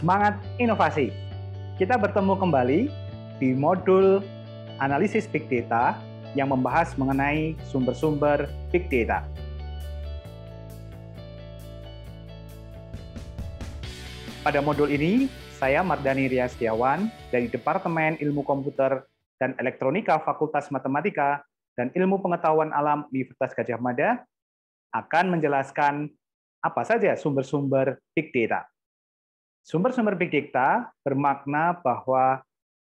semangat inovasi. Kita bertemu kembali di modul analisis big data yang membahas mengenai sumber-sumber big data. Pada modul ini, saya Mardani Ria Setiawan dari Departemen Ilmu Komputer dan Elektronika Fakultas Matematika dan Ilmu Pengetahuan Alam Universitas Gajah Mada akan menjelaskan apa saja sumber-sumber big data. Sumber-sumber big data bermakna bahwa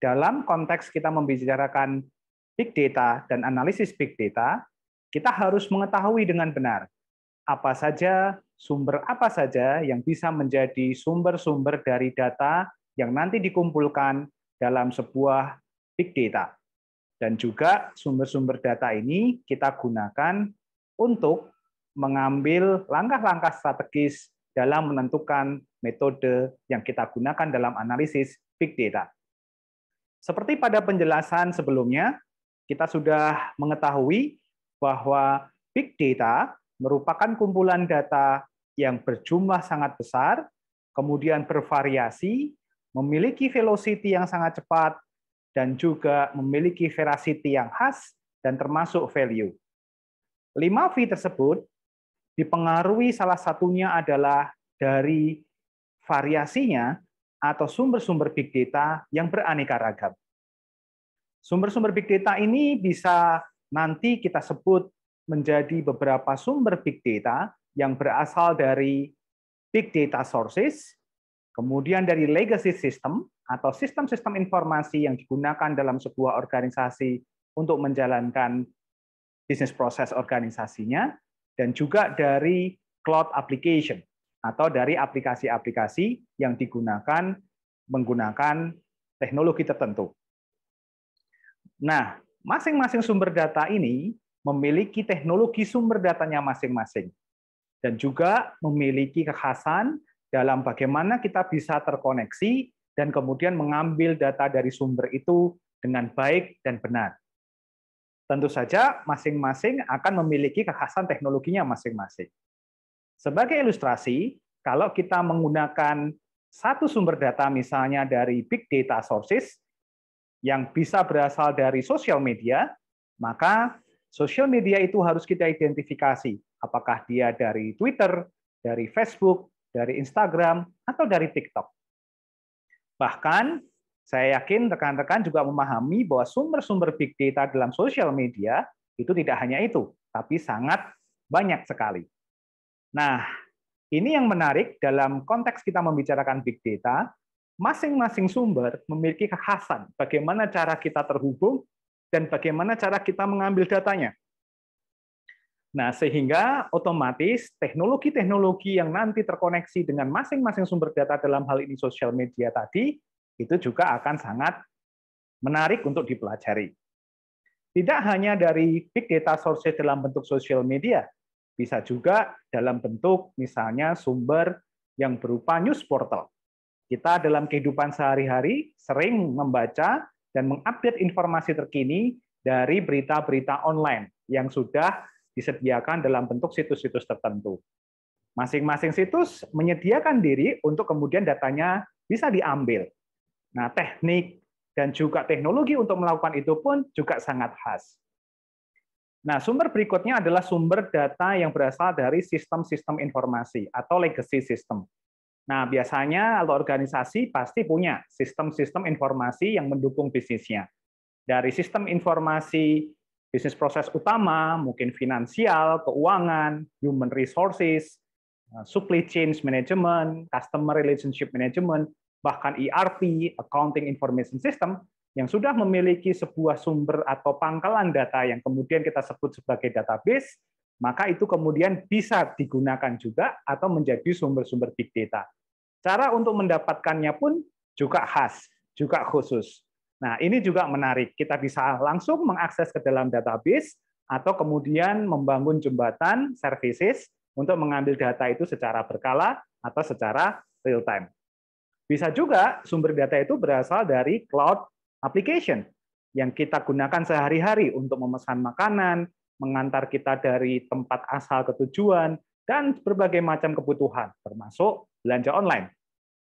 dalam konteks kita membicarakan big data dan analisis big data, kita harus mengetahui dengan benar apa saja, sumber apa saja yang bisa menjadi sumber-sumber dari data yang nanti dikumpulkan dalam sebuah big data. Dan juga sumber-sumber data ini kita gunakan untuk mengambil langkah-langkah strategis dalam menentukan metode yang kita gunakan dalam analisis big data. Seperti pada penjelasan sebelumnya, kita sudah mengetahui bahwa big data merupakan kumpulan data yang berjumlah sangat besar, kemudian bervariasi, memiliki velocity yang sangat cepat, dan juga memiliki veracity yang khas dan termasuk value. Lima V tersebut dipengaruhi salah satunya adalah dari variasinya atau sumber-sumber big data yang beraneka ragam. Sumber-sumber big data ini bisa nanti kita sebut menjadi beberapa sumber big data yang berasal dari big data sources, kemudian dari legacy system atau sistem-sistem informasi yang digunakan dalam sebuah organisasi untuk menjalankan bisnis proses organisasinya, dan juga dari cloud application atau dari aplikasi-aplikasi yang digunakan menggunakan teknologi tertentu. Nah, masing-masing sumber data ini memiliki teknologi sumber datanya masing-masing dan juga memiliki kekhasan dalam bagaimana kita bisa terkoneksi dan kemudian mengambil data dari sumber itu dengan baik dan benar. Tentu saja masing-masing akan memiliki kekhasan teknologinya masing-masing. Sebagai ilustrasi, kalau kita menggunakan satu sumber data misalnya dari big data sources yang bisa berasal dari sosial media, maka sosial media itu harus kita identifikasi apakah dia dari Twitter, dari Facebook, dari Instagram, atau dari TikTok. Bahkan saya yakin rekan-rekan juga memahami bahwa sumber-sumber big data dalam sosial media itu tidak hanya itu, tapi sangat banyak sekali. Nah, ini yang menarik dalam konteks kita membicarakan big data, masing-masing sumber memiliki kekhasan bagaimana cara kita terhubung dan bagaimana cara kita mengambil datanya. Nah, sehingga otomatis teknologi-teknologi yang nanti terkoneksi dengan masing-masing sumber data dalam hal ini sosial media tadi itu juga akan sangat menarik untuk dipelajari. Tidak hanya dari big data sources dalam bentuk sosial media, bisa juga dalam bentuk misalnya sumber yang berupa news portal. Kita dalam kehidupan sehari-hari sering membaca dan mengupdate informasi terkini dari berita-berita online yang sudah disediakan dalam bentuk situs-situs tertentu. Masing-masing situs menyediakan diri untuk kemudian datanya bisa diambil Nah, teknik dan juga teknologi untuk melakukan itu pun juga sangat khas. Nah, sumber berikutnya adalah sumber data yang berasal dari sistem-sistem informasi atau legacy system. Nah, biasanya atau organisasi pasti punya sistem-sistem informasi yang mendukung bisnisnya. Dari sistem informasi bisnis proses utama, mungkin finansial, keuangan, human resources, supply chain management, customer relationship management, bahkan ERP, Accounting Information System, yang sudah memiliki sebuah sumber atau pangkalan data yang kemudian kita sebut sebagai database, maka itu kemudian bisa digunakan juga atau menjadi sumber-sumber big data. Cara untuk mendapatkannya pun juga khas, juga khusus. Nah, ini juga menarik. Kita bisa langsung mengakses ke dalam database atau kemudian membangun jembatan services untuk mengambil data itu secara berkala atau secara real time. Bisa juga sumber data itu berasal dari cloud application yang kita gunakan sehari-hari untuk memesan makanan, mengantar kita dari tempat asal ke tujuan, dan berbagai macam kebutuhan, termasuk belanja online.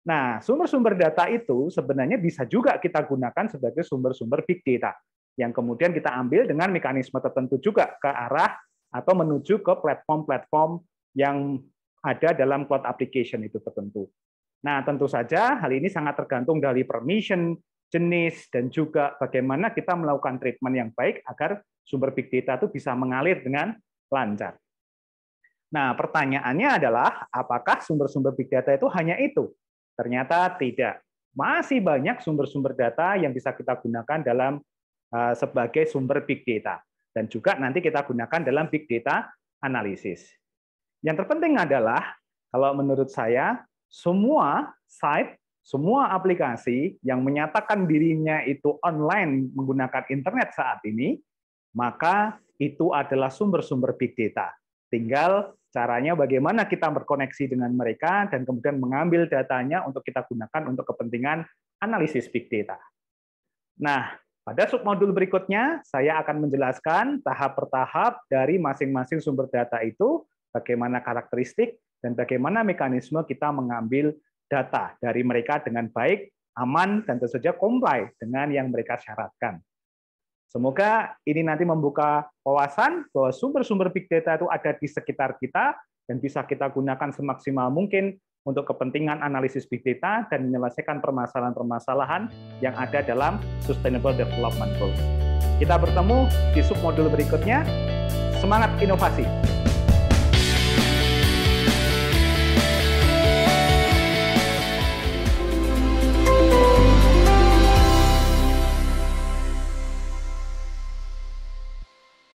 Nah, sumber-sumber data itu sebenarnya bisa juga kita gunakan sebagai sumber-sumber big data yang kemudian kita ambil dengan mekanisme tertentu juga ke arah atau menuju ke platform-platform yang ada dalam cloud application itu tertentu. Nah, tentu saja hal ini sangat tergantung dari permission, jenis, dan juga bagaimana kita melakukan treatment yang baik agar sumber big data itu bisa mengalir dengan lancar. Nah, pertanyaannya adalah apakah sumber-sumber big data itu hanya itu? Ternyata tidak. Masih banyak sumber-sumber data yang bisa kita gunakan dalam eh, sebagai sumber big data dan juga nanti kita gunakan dalam big data analisis. Yang terpenting adalah kalau menurut saya semua site, semua aplikasi yang menyatakan dirinya itu online menggunakan internet saat ini, maka itu adalah sumber-sumber big data. Tinggal caranya bagaimana kita berkoneksi dengan mereka dan kemudian mengambil datanya untuk kita gunakan untuk kepentingan analisis big data. Nah, pada submodul berikutnya saya akan menjelaskan tahap per tahap dari masing-masing sumber data itu bagaimana karakteristik dan bagaimana mekanisme kita mengambil data dari mereka dengan baik, aman, dan tentu saja comply dengan yang mereka syaratkan. Semoga ini nanti membuka wawasan bahwa sumber-sumber big data itu ada di sekitar kita dan bisa kita gunakan semaksimal mungkin untuk kepentingan analisis big data dan menyelesaikan permasalahan-permasalahan yang ada dalam Sustainable Development Goals. Kita bertemu di submodul berikutnya. Semangat inovasi!